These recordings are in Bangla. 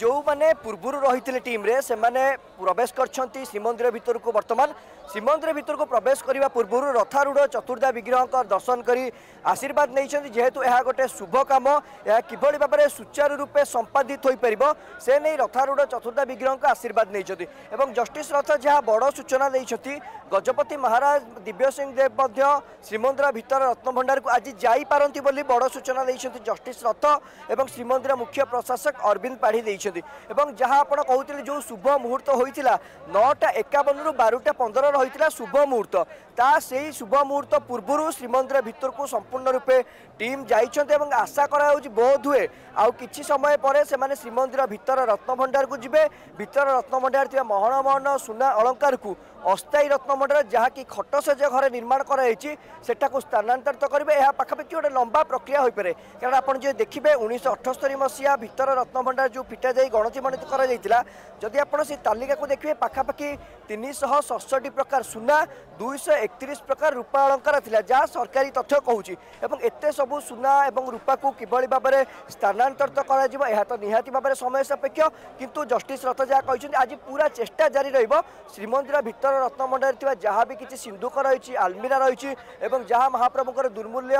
ଯେଉଁମାନେ ପୂର୍ବରୁ ରହିଥିଲେ ଟିମ୍ରେ ସେମାନେ ପ୍ରବେଶ କରିଛନ୍ତି ଶ୍ରୀମନ୍ଦିର ଭିତରକୁ ବର୍ତ୍ତମାନ ଶ୍ରୀମନ୍ଦିର ଭିତରକୁ ପ୍ରବେଶ କରିବା ପୂର୍ବରୁ ରଥାରୂଢ଼ ଚତୁର୍ଦ୍ଧା ବିଗ୍ରହଙ୍କ ଦର୍ଶନ କରି ଆଶୀର୍ବାଦ ନେଇଛନ୍ତି ଯେହେତୁ ଏହା ଗୋଟେ ଶୁଭ କାମ ଏହା କିଭଳି ଭାବରେ ସୁଚାରୁ ରୂପେ ସମ୍ପାଦିତ ହୋଇପାରିବ ସେ ନେଇ ରଥାରୂଢ଼ ଚତୁର୍ଦ୍ଧା ବିଗ୍ରହଙ୍କ ଆଶୀର୍ବାଦ ନେଇଛନ୍ତି ଏବଂ ଜଷ୍ଟିସ୍ ରଥ ଯାହା ବଡ଼ ସୂଚନା ଦେଇଛନ୍ତି ଗଜପତି ମହାରାଜ ଦିବ୍ୟ ସିଂ ଦେବ ମଧ୍ୟ ଶ୍ରୀମନ୍ଦିର ଭିତର ରତ୍ନଭଣ୍ଡାରକୁ ଆଜି ଯାଇପାରନ୍ତି ବୋଲି ବଡ଼ ସୂଚନା ଦେଇଛନ୍ତି ଜଷ୍ଟିସ୍ ରଥ ଏବଂ ଶ୍ରୀମନ୍ଦିର ମୁଖ୍ୟ ପ୍ରଶାସକ ଅରବିନ୍ଦ ପାଢ଼ୀ ଦେଇଛନ୍ତି କରିଛନ୍ତି ଏବଂ ଯାହା ଆପଣ କହୁଥିଲେ ଯେଉଁ ଶୁଭ ମୁହୂର୍ତ୍ତ ହୋଇଥିଲା ନଅଟା ଏକାବନରୁ ବାରଟା ପନ୍ଦର ରହିଥିଲା ଶୁଭ ମୁହୂର୍ତ୍ତ ତା ସେହି ଶୁଭ ମୁହୂର୍ତ୍ତ ପୂର୍ବରୁ ଶ୍ରୀମନ୍ଦିର ଭିତରକୁ ସମ୍ପୂର୍ଣ୍ଣ ରୂପେ ଟିମ୍ ଯାଇଛନ୍ତି ଏବଂ ଆଶା କରାଯାଉଛି ବୋଧ ହୁଏ ଆଉ କିଛି ସମୟ ପରେ ସେମାନେ ଶ୍ରୀମନ୍ଦିର ଭିତର ରତ୍ନଭଣ୍ଡାରକୁ ଯିବେ ଭିତର ରତ୍ନଭଣ୍ଡାର ଥିବା ମହଣ ମହଣ ସୁନା ଅଳଙ୍କାରକୁ ଅସ୍ଥାୟୀ ରତ୍ନଭଣ୍ଡାର ଯାହାକି ଖଟସଜ ଘରେ ନିର୍ମାଣ କରାଯାଇଛି ସେଠାକୁ ସ୍ଥାନାନ୍ତରିତ କରିବେ ଏହା ପାଖାପାଖି ଗୋଟେ ଲମ୍ବା ପ୍ରକ୍ରିୟା ହୋଇପାରେ କାରଣ ଆପଣ ଯଦି ଦେଖିବେ ଉଣେଇଶହ ଅଠସ୍ତରୀ ମସିହା ଭିତର ରତ୍ନଭଣ୍ଡାର ଯେଉଁ ଫିଟା କରାଯାଇ ଗଣଜୀବନିତ କରାଯାଇଥିଲା ଯଦି ଆପଣ ସେ ତାଲିକାକୁ ଦେଖିବେ ପାଖାପାଖି ତିନିଶହ ଷଷଠି ପ୍ରକାର ସୁନା ଦୁଇଶହ ଏକତିରିଶ ପ୍ରକାର ରୂପା ଅଳଙ୍କାର ଥିଲା ଯାହା ସରକାରୀ ତଥ୍ୟ କହୁଛି ଏବଂ ଏତେ ସବୁ ସୁନା ଏବଂ ରୂପାକୁ କିଭଳି ଭାବରେ ସ୍ଥାନାନ୍ତରିତ କରାଯିବ ଏହା ତ ନିହାତି ଭାବରେ ସମୟ ସାପେକ୍ଷ କିନ୍ତୁ ଜଷ୍ଟିସ୍ ରଥ ଯାହା କହିଛନ୍ତି ଆଜି ପୁରା ଚେଷ୍ଟା ଜାରି ରହିବ ଶ୍ରୀମନ୍ଦିର ଭିତର ରତ୍ନମଣ୍ଡଳରେ ଥିବା ଯାହା ବି କିଛି ସିନ୍ଦୁକ ରହିଛି ଆଲମିରା ରହିଛି ଏବଂ ଯାହା ମହାପ୍ରଭୁଙ୍କର ଦୁର୍ମୂଲ୍ୟ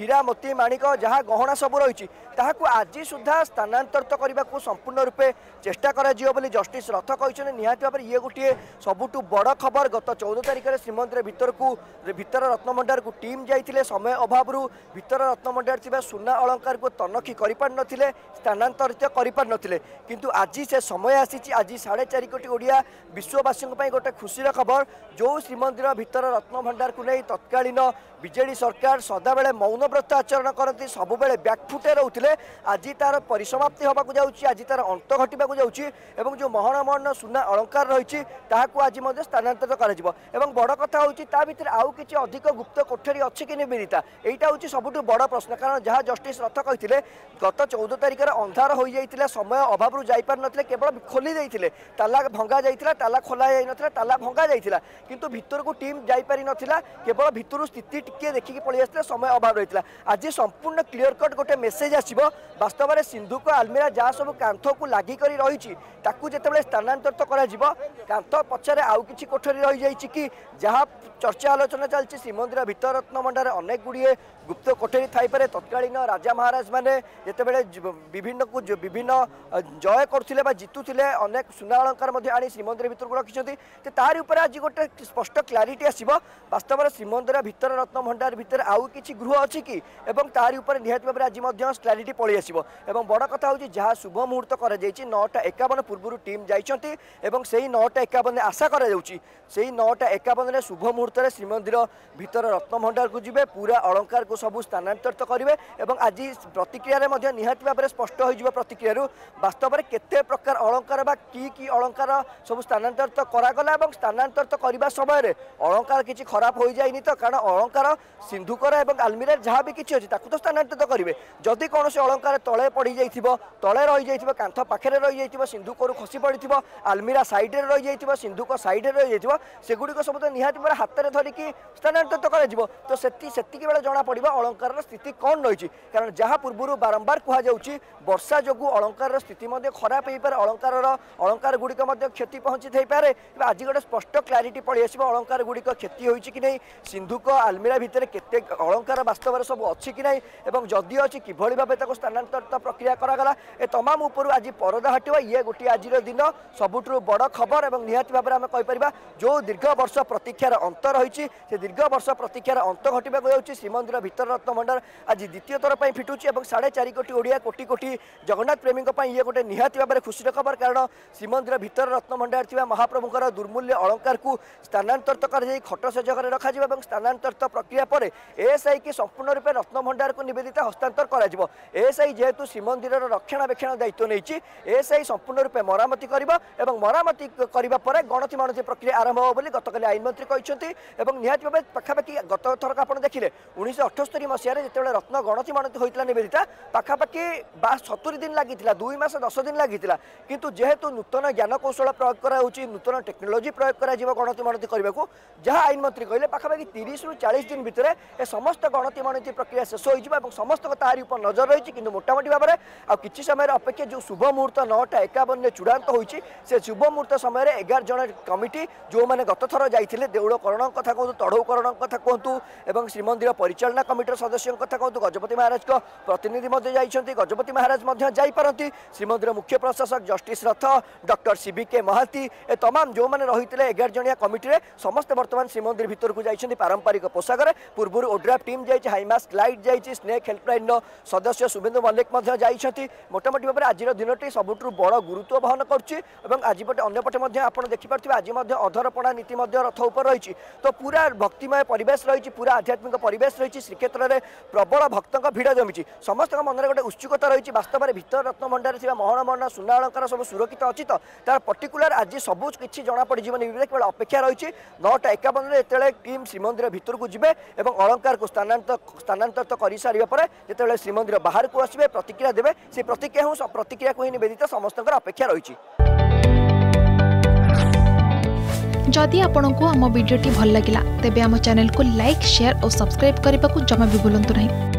ହୀରା ମୋତି ମାଣିକ ଯାହା ଗହଣା ସବୁ ରହିଛି ତାହାକୁ ଆଜି ସୁଦ୍ଧା ସ୍ଥାନାନ୍ତରିତ କରିବାକୁ সম্পূর্ণ রূপে চেষ্টা করা বলে জষ্টিস রথ কিন্তু নিহতি ভাবে ইয়ে গোটিয়ে সবুঠু বড় খবর গত চৌদ তারিখে শ্রীমন্দির ভিতরক ভিতর রত্নভণ্ডারকু টিম যাই সময় অভাবু ভিতর রত্নভণ্ডার থাকা সুনা অলঙ্কারকু তনখি করে পারে স্থানান্তরিত করে পারে কিন্তু আজি সে সময় আসিছি আজি সাড়ে চারি কোটি ওড়িয়া বিশ্ববাসী গোটে খুশির খবর যে শ্রীমন্দির ভিতর রত্নভণ্ডারকু নেই তৎকালীন বিজেডি সরকার সদাবেলে মৌনব্রত আচরণ করতে সবুলে ব্যাকফুটে রুলে আজি তার পরিসমাপ্তি হওয়া যাচ্ছে আজ আজি তার অন্ত ঘটবাকে যাচ্ছি এবং যে মহড়া মহর্ণ সুনা অলঙ্কার রয়েছে তাহলে আজি স্থানান্তরিত করা যাব এবং বড় কথা হচ্ছে তা ভিতরে আউ কিছু অধিক গুপ্ত কোঠরি অছে কি নিবেদিতা এইটা হচ্ছে সবুঠু বড় প্রশ্ন কারণ যা জষ্টিস রথ কে গত চৌদ তারিখের অন্ধার হয়ে যাই সময় অভাবু যাইপার কেবল খোলি যাই তালা ভঙ্গা যাই তালা খোলা যাই নাই তালা ভঙ্গা যাই কিন্তু ভিতরকু টিম যাইপারি কেবল ভিতর স্থিতি টিকি দেখি পড়ে আসলে সময় অভাব রয়েছে আজ সম্পূর্ণ ক্লিয়র কট গোটে মেসেজ আসবে বাস্তবের সিন্ধুক আলমিরা যা সব କାନ୍ଥକୁ ଲାଗିକରି ରହିଛି ତାକୁ ଯେତେବେଳେ ସ୍ଥାନାନ୍ତରିତ କରାଯିବ କାନ୍ଥ ପଛରେ ଆଉ କିଛି କୋଠରୀ ରହିଯାଇଛି କି ଯାହା ଚର୍ଚ୍ଚା ଆଲୋଚନା ଚାଲିଛି ଶ୍ରୀମନ୍ଦିର ଭିତରତ୍ନ ମଣ୍ଡଳରେ ଅନେକ ଗୁଡ଼ିଏ ଗୁପ୍ତ କୋଠରୀ ଥାଇପାରେ ତତ୍କାଳୀନ ରାଜା ମହାରାଜମାନେ ଯେତେବେଳେ ବିଭିନ୍ନକୁ ବିଭିନ୍ନ ଜୟ କରୁଥିଲେ ବା ଜିତୁଥିଲେ ଅନେକ ସୁନା ଅଳଙ୍କାର ମଧ୍ୟ ଆଣି ଶ୍ରୀମନ୍ଦିର ଭିତରକୁ ରଖିଛନ୍ତି ତ ତାରି ଉପରେ ଆଜି ଗୋଟେ ସ୍ପଷ୍ଟ କ୍ଲାରିଟି ଆସିବ ବାସ୍ତବରେ ଶ୍ରୀମନ୍ଦିର ଭିତର ରତ୍ନ ଭଣ୍ଡାର ଭିତରେ ଆଉ କିଛି ଗୃହ ଅଛି କି ଏବଂ ତାରି ଉପରେ ନିହାତି ଭାବରେ ଆଜି ମଧ୍ୟ କ୍ଲାରିଟି ପଳେଇ ଆସିବ ଏବଂ ବଡ଼ କଥା ହେଉଛି ଯାହା ଶୁଭ ମୁହୂର୍ତ୍ତ মুহূর্ত করা যাই নটা একাবন পূর্ব টিম যাই এবং সেই নটা একাবন আশা করা যাচ্ছি সেই নটা একাবন শুভ মুহূর্তের শ্রীমন্দির ভিতর রত্নভণ্ডারক যাবে পুরা অলঙ্কার সবু স্থানান্তরিত করবে এবং আজ প্রতিক্রিয়ার মধ্যে নিহতি ভাবে স্পষ্ট হয়ে যাব প্রতিক্রিয়ার বাস্তবের কেতে প্রকার অলঙ্কার বা কি কি অলঙ্কার সব স্থানান্তরিত করাগলা এবং স্থানান্তরিত করা সময় অলঙ্কার কিছু খারাপ হয়ে যায়নি তো কারণ অলঙ্কার সিন্ধুকর এবং আলমিরার যা বি কিছু অনেক তাকে তো স্থানান্তরিত করবে যদি কোণী অলঙ্কার তলে পড়ি যাই তলে রয়ে যাই ଦେଖିବ କାନ୍ଥ ପାଖରେ ରହିଯାଇଥିବ ସିନ୍ଧୁକରୁ ଖସି ପଡ଼ିଥିବ ଆଲମିରା ସାଇଡ଼ରେ ରହିଯାଇଥିବ ସିନ୍ଧୁକ ସାଇଡ଼ରେ ରହିଯାଇଥିବ ସେଗୁଡ଼ିକ ସବୁ ତ ନିହାତି ଭାବରେ ହାତରେ ଧରିକି ସ୍ଥାନାନ୍ତରିତ କରାଯିବ ତ ସେତି ସେତିକି ବେଳେ ଜଣାପଡ଼ିବ ଅଳଙ୍କାରର ସ୍ଥିତି କ'ଣ ରହିଛି କାରଣ ଯାହା ପୂର୍ବରୁ ବାରମ୍ବାର କୁହାଯାଉଛି ବର୍ଷା ଯୋଗୁଁ ଅଳଙ୍କାରର ସ୍ଥିତି ମଧ୍ୟ ଖରାପ ହେଇପାରେ ଅଳଙ୍କାରର ଅଳଙ୍କାର ଗୁଡ଼ିକ ମଧ୍ୟ କ୍ଷତି ପହଞ୍ଚିଥାଇପାରେ କିମ୍ବା ଆଜି ଗୋଟେ ସ୍ପଷ୍ଟ କ୍ଲାରିଟି ପଳେଇ ଆସିବ ଅଳଙ୍କାର ଗୁଡ଼ିକ କ୍ଷତି ହୋଇଛି କି ନାହିଁ ସିନ୍ଧୁକ ଆଲମିରା ଭିତରେ କେତେ ଅଳଙ୍କାର ବାସ୍ତବରେ ସବୁ ଅଛି କି ନାହିଁ ଏବଂ ଯଦି ଅଛି କିଭଳି ଭାବେ ତାକୁ ସ୍ଥାନାନ୍ତରିତ ପ୍ରକ୍ରିୟା କରାଗଲା ଏ ତମାମ উপর আজ পরদা হটিব ইয়ে গোটি আজির দিন সবুঠু বড় খবর এবং নিহতি ভাবে আমি কইপারা যে দীর্ঘ বর্ষ প্রতীক্ষার অন্ত রয়েছে সে দীর্ঘ বর্ষ প্রতীক্ষার অন্ত ঘটবা যাচ্ছে শ্রীমন্দির ভিতররত্ন ভণ্ডার আজ দ্বিতীয় থর ফিটুছি এবং সাড়ে চারি কোটি ওড়িয়া কোটি কোটি জগন্নাথ প্রেমী ইয়ে গোটে নিহতি ভাবে খুশির খবর কারণ শ্রীমন্দির ভিতর রত্ন ভণ্ডার থাকা মহাপ্রভুঙ্কর দুর্মূল্য অলঙ্কারকু স্থানান্তরিত করাযাই খট সজগরে রাখা এবং স্থানান্তরিত প্রক্রিয়া পরে এএসআইকে সম্পূর্ণ রূপে রত্ন ভণ্ডারকু নিবেদিতা হস্তান্তর করা এএসআই যেহেতু শ্রীমন্দিরর রক্ষণাবেক্ষণ দায়িত্ব ନେଇଛି ଏଏସ୍ଆଇ ସମ୍ପୂର୍ଣ୍ଣ ରୂପେ ମରାମତି କରିବ ଏବଂ ମରାମତି କରିବା ପରେ ଗଣତି ମାଣତି ପ୍ରକ୍ରିୟା ଆରମ୍ଭ ହେବ ବୋଲି ଗତକାଲି ଆଇନମନ୍ତ୍ରୀ କହିଛନ୍ତି ଏବଂ ନିହାତି ଭାବେ ପାଖାପାଖି ଗତ ଆପଣ ଦେଖିଲେ ଉଣେଇଶହ ଅଠସ୍ତରୀ ମସିହାରେ ଯେତେବେଳେ ରତ୍ନ ଗଣତି ମାଣତି ହୋଇଥିଲା ନିବେଦିତା ପାଖାପାଖି ବା ସତୁରି ଦିନ ଲାଗିଥିଲା ଦୁଇ ମାସ ଦଶ ଦିନ ଲାଗିଥିଲା କିନ୍ତୁ ଯେହେତୁ ନୂତନ ଜ୍ଞାନକୌଶଳ ପ୍ରୟୋଗ କରାହେଉଛି ନୂତନ ଟେକ୍ନୋଲୋଜି ପ୍ରୟୋଗ କରାଯିବ ଗଣତି ମାଣତି କରିବାକୁ ଯାହା ଆଇନମନ୍ତ୍ରୀ କହିଲେ ପାଖାପାଖି ତିରିଶରୁ ଚାଳିଶ ଦିନ ଭିତରେ ଏ ସମସ୍ତ ଗଣତି ମାଣତି ପ୍ରକ୍ରିୟା ଶେଷ ହୋଇଯିବ ଏବଂ ସମସ୍ତଙ୍କ ତାହାରି ଉପରେ ନଜର ରହିଛି କିନ୍ତୁ ମୋଟାମୋଟି ଭାବରେ ଆଉ କିଛି ସମୟରେ ଅପେକ୍ଷା ଯେଉଁ ଯେଉଁ ଶୁଭ ମୁହୂର୍ତ୍ତ ନଅଟା ଏକାବନରେ ଚୂଡ଼ାନ୍ତ ହୋଇଛି ସେ ଶୁଭ ମୁହୂର୍ତ୍ତ ସମୟରେ ଏଗାର ଜଣ କମିଟି ଯେଉଁମାନେ ଗତଥର ଯାଇଥିଲେ ଦେଉଳକରଣଙ୍କ କଥା କୁହନ୍ତୁ ତଢ଼ଉକରଣଙ୍କ କଥା କୁହନ୍ତୁ ଏବଂ ଶ୍ରୀମନ୍ଦିର ପରିଚାଳନା କମିଟିର ସଦସ୍ୟଙ୍କ କଥା କୁହନ୍ତୁ ଗଜପତି ମହାରାଜଙ୍କ ପ୍ରତିନିଧି ମଧ୍ୟ ଯାଇଛନ୍ତି ଗଜପତି ମହାରାଜ ମଧ୍ୟ ଯାଇପାରନ୍ତି ଶ୍ରୀମନ୍ଦିର ମୁଖ୍ୟ ପ୍ରଶାସକ ଜଷ୍ଟିସ୍ ରଥ ଡକ୍ଟର ସିବିକେ ମହାନ୍ତି ଏ ତମାମ ଯେଉଁମାନେ ରହିଥିଲେ ଏଗାର ଜଣିଆ କମିଟିରେ ସମସ୍ତେ ବର୍ତ୍ତମାନ ଶ୍ରୀମନ୍ଦିର ଭିତରକୁ ଯାଇଛନ୍ତି ପାରମ୍ପରିକ ପୋଷାକରେ ପୂର୍ବରୁ ଓଡ୍ରାଫ୍ ଟିମ୍ ଯାଇଛି ହାଇମାସ୍ ଲାଇଟ୍ ଯାଇଛି ସ୍ନେକ୍ ହେଲ୍ପଲାଇନ୍ର ସଦସ୍ୟ ଶୁଭେନ୍ଦୁ ମଲ୍ଲିକ ମଧ୍ୟ ଯାଇଛନ୍ତି মোটামুটি ভাবে আজ আজর দিনটি সবুঠ বড় গুরুত্ব বহন করছে এবং আজি পটে অন্য পটে আপনার দেখিপারে আজ অধরপড়া নীতি রথ উপর রয়েছে তো পুরা ভক্তিময় পরিবেশ রয়েছে পুরা আধ্যাত্মিক পরিবেশ রয়েছে শ্রীক্ষেত্রের প্রবল ভক্ত ভিড় জমিছে সমস্ত মনে গোটে উৎসুকতা রয়েছে বাস্তবের ভিতর রত্নভণ্ডারে থাকা মহড় মহড়া ସୁନା ଅଳଙ୍କାର ସବୁ ସୁରକ୍ଷିତ ଅଛି ତ ତାର ପର୍ଟିକୁଲାର ଆଜି ସବୁ କିଛି ଜଣାପଡ଼ିଯିବନି ବିବିଧ କେବଳ ଅପେକ୍ଷା ରହିଛି ନଅଟା ଏକାବନରେ ଯେତେବେଳେ শ্রীমন্দির ଶ୍ରୀମନ୍ଦିର ଭିତରକୁ ଯିବେ ଏବଂ ଅଳଙ୍କାରକୁ ସ୍ଥାନାନ୍ତର ସ୍ଥାନାନ୍ତରିତ କରିସାରିବା ପରେ ଯେତେବେଳେ ଶ୍ରୀମନ୍ଦିର ବାହାରକୁ ଆସିବେ ପ୍ରତିକ୍ରିୟା ଦେବେ ସେ ପ୍ରତିକ୍ରିୟା ହେଉ प्रतिक्रिया को ही निवेदित समस्त अपेक्षा रही जदि आपण को आम भिडी भल लगा तेब चेल को लाइक सेयार और सब्सक्राइब करने को जमा भी बुलां नहीं